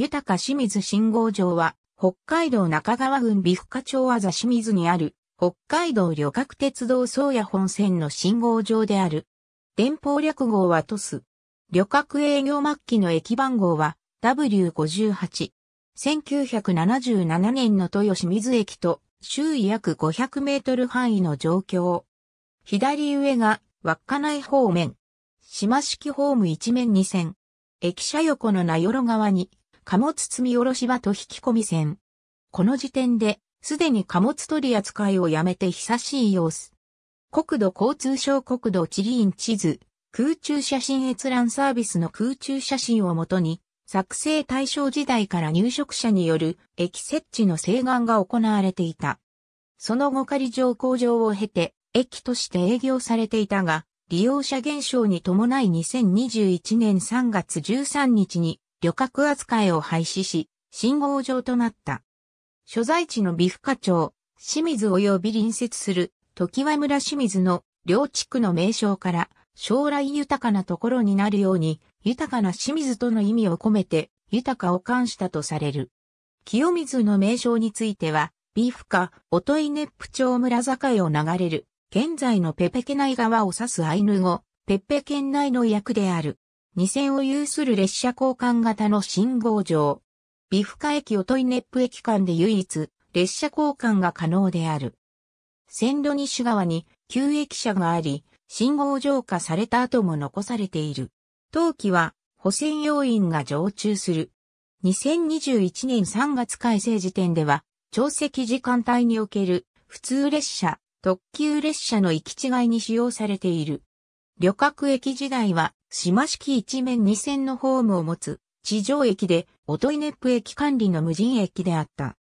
豊か清水信号場は、北海道中川郡美深町あざ清水にある、北海道旅客鉄道宗谷本線の信号場である。電報略号はトス。旅客営業末期の駅番号は W58。1977年の豊清水駅と周囲約500メートル範囲の状況。左上が稚内方面。島式ホーム一面二線。駅舎横の名寄川に貨物積み下ろし場と引き込み線。この時点で、すでに貨物取り扱いをやめて久しい様子。国土交通省国土地理院地図、空中写真閲覧サービスの空中写真をもとに、作成対象時代から入植者による駅設置の請願が行われていた。その後仮上工場を経て、駅として営業されていたが、利用者減少に伴い2021年3月13日に旅客扱いを廃止し、信号場となった。所在地の美深町、清水及び隣接する、時和村清水の両地区の名称から、将来豊かなところになるように、豊かな清水との意味を込めて、豊かを冠したとされる。清水の名称については、ビフカ、音ネップ町村境を流れる、現在のペペケ内川を指すアイヌ語、ペペケン内の役である。2線を有する列車交換型の信号場。フカ駅オトイネップ駅間で唯一、列車交換が可能である。線路西側に、旧駅舎があり、信号浄化された後も残されている。当期は、補線要員が常駐する。2021年3月改正時点では、長席時間帯における普通列車、特急列車の行き違いに使用されている。旅客駅時代は島式一面二線のホームを持つ地上駅で、音イネップ駅管理の無人駅であった。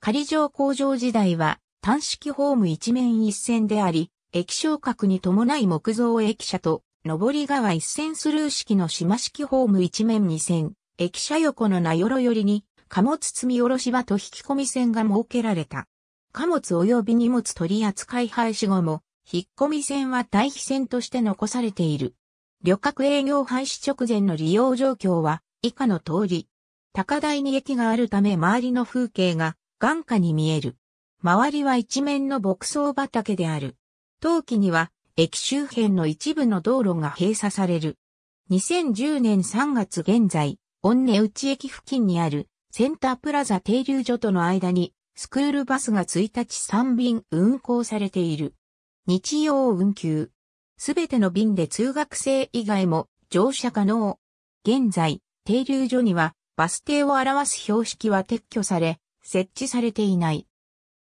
仮上工場時代は単式ホーム一面一線であり、駅昇格に伴い木造駅舎と、上り側一線スルー式の島式ホーム一面二線、駅舎横の名寄寄りに、貨物積み下ろし場と引き込み線が設けられた。貨物及び荷物取扱廃止後も、引っ込み線は対比線として残されている。旅客営業廃止直前の利用状況は以下の通り。高台に駅があるため周りの風景が眼下に見える。周りは一面の牧草畑である。冬季には駅周辺の一部の道路が閉鎖される。2010年3月現在、御根内駅付近にあるセンタープラザ停留所との間にスクールバスが1日3便運行されている。日曜運休。すべての便で通学生以外も乗車可能。現在、停留所にはバス停を表す標識は撤去され、設置されていない。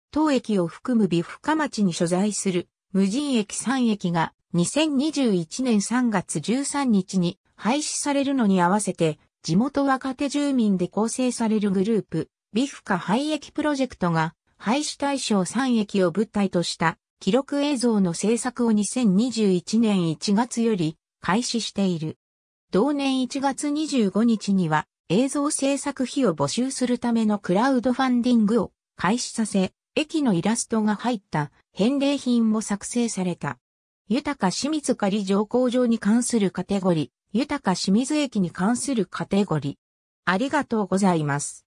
当駅を含む美深町に所在する無人駅3駅が2021年3月13日に廃止されるのに合わせて地元若手住民で構成されるグループ、美深廃駅プロジェクトが廃止対象3駅を物体とした記録映像の制作を2021年1月より開始している。同年1月25日には映像制作費を募集するためのクラウドファンディングを開始させ、駅のイラストが入った返礼品も作成された。豊か清水仮乗降場に関するカテゴリー、豊か清水駅に関するカテゴリー。ありがとうございます。